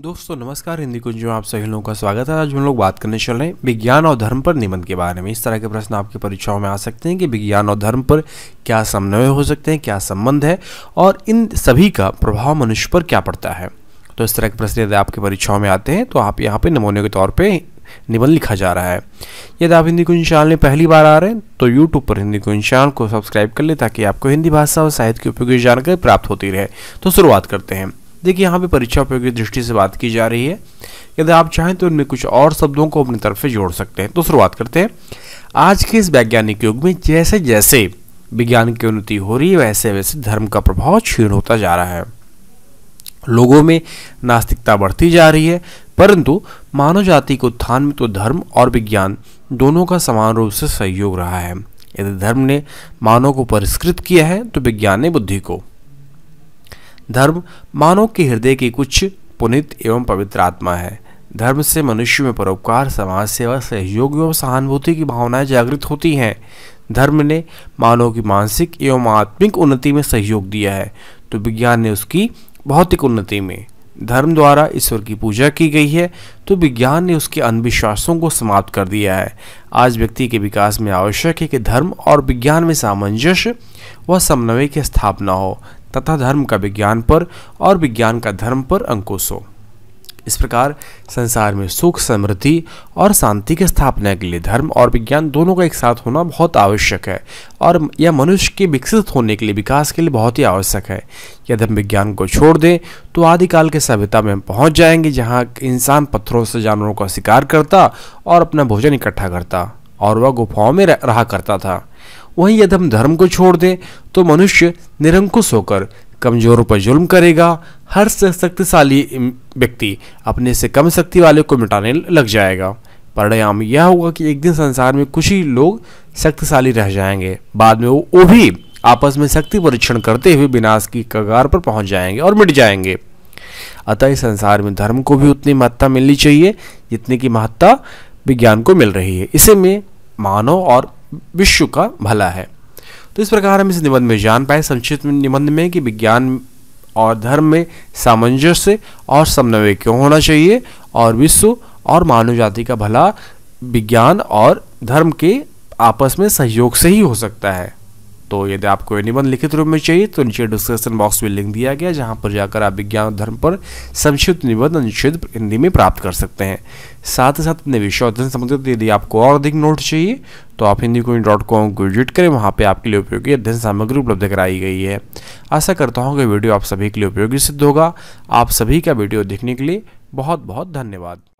दोस्तों नमस्कार हिंदी कुंज में आप सभी लोगों का स्वागत है आज हम लोग बात करने चल रहे हैं विज्ञान और धर्म पर निबंध के बारे में इस तरह के प्रश्न आपकी परीक्षाओं में आ सकते हैं कि विज्ञान और धर्म पर क्या समन्वय हो सकते हैं क्या संबंध है और इन सभी का प्रभाव मनुष्य पर क्या पड़ता है तो इस तरह के प्रश्न यदि आपकी परीक्षाओं में आते हैं तो आप यहाँ पर नमूने के तौर पर निबंध लिखा जा रहा है यदि आप हिंदी कुंज चैनल में पहली बार आ रहे हैं तो यूट्यूब पर हिंदी कुंज चैनल को सब्सक्राइब कर लें ताकि आपको हिंदी भाषा और साहित्य की उपयोगी जानकारी प्राप्त होती रहे तो शुरुआत करते हैं देखिए यहाँ पे परीक्षा उपयोग की दृष्टि से बात की जा रही है यदि आप चाहें तो इनमें कुछ और शब्दों को अपनी तरफ से जोड़ सकते हैं तो शुरुआत करते हैं आज के इस वैज्ञानिक युग में जैसे जैसे विज्ञान की उन्नति हो रही है वैसे वैसे धर्म का प्रभाव क्षीण होता जा रहा है लोगों में नास्तिकता बढ़ती जा रही है परंतु मानव जाति के उत्थान में तो धर्म और विज्ञान दोनों का समान रूप से सहयोग रहा है यदि धर्म ने मानव को परिष्कृत किया है तो विज्ञान ने बुद्धि को धर्म मानव के हृदय की कुछ पुनित एवं पवित्र आत्मा है धर्म से मनुष्य में परोपकार समाज सेवा सहयोग एवं सहानुभूति की भावनाएं जागृत होती हैं धर्म ने मानव की मानसिक एवं आत्मिक उन्नति में सहयोग दिया है तो विज्ञान ने उसकी भौतिक उन्नति में धर्म द्वारा ईश्वर की पूजा की गई है तो विज्ञान ने उसके अंधविश्वासों को समाप्त कर दिया है आज व्यक्ति के विकास में आवश्यक है कि धर्म और विज्ञान में सामंजस्य व समन्वय की स्थापना हो तथा धर्म का विज्ञान पर और विज्ञान का धर्म पर अंकुश हो इस प्रकार संसार में सुख समृद्धि और शांति की स्थापना के लिए धर्म और विज्ञान दोनों का एक साथ होना बहुत आवश्यक है और यह मनुष्य के विकसित होने के लिए विकास के लिए बहुत ही आवश्यक है यदि हम विज्ञान को छोड़ दें तो आदिकाल के सभ्यता में हम पहुँच जाएंगे जहाँ इंसान पत्थरों से जानवरों का शिकार करता और अपना भोजन इकट्ठा करता और वह गुफाओं में रहा करता था वहीं यदि हम धर्म को छोड़ दें तो मनुष्य निरंकुश होकर कमजोरों पर जुल्म करेगा हर शक्तिशाली व्यक्ति अपने से कम शक्ति वाले को मिटाने लग जाएगा परिणाम यह होगा कि एक दिन संसार में कुछ ही लोग शक्तिशाली रह जाएंगे बाद में वो, वो भी आपस में शक्ति परीक्षण करते हुए विनाश की कगार पर पहुंच जाएंगे और मिट जाएंगे अतः इस संसार में धर्म को भी उतनी महत्ता मिलनी चाहिए जितनी की महत्ता विज्ञान को मिल रही है इसे में मानव और विश्व का भला है तो इस प्रकार हम इस निबंध में जान पाए संक्षिप्त निबंध में कि विज्ञान और धर्म में सामंजस्य और समन्वय क्यों होना चाहिए और विश्व और मानव जाति का भला विज्ञान और धर्म के आपस में सहयोग से ही हो सकता है तो यदि आपको निबंध लिखित रूप में चाहिए तो नीचे डिस्क्रिप्शन बॉक्स में लिंक दिया गया जहां पर जाकर आप विज्ञान धर्म पर संक्षिप्त निबंध अनुच्छेद हिंदी में प्राप्त कर सकते हैं साथ ही साथ अपने विषय अध्ययन संबंधित यदि आपको और अधिक नोट चाहिए तो आप हिंदी कोइन डॉट कॉम को विजिट करें वहाँ पर आपके लिए उपयोगी अध्ययन सामग्री उपलब्ध कराई गई है आशा करता हूँ कि वीडियो आप सभी के लिए उपयोगी सिद्ध होगा आप सभी का वीडियो देखने के लिए बहुत बहुत धन्यवाद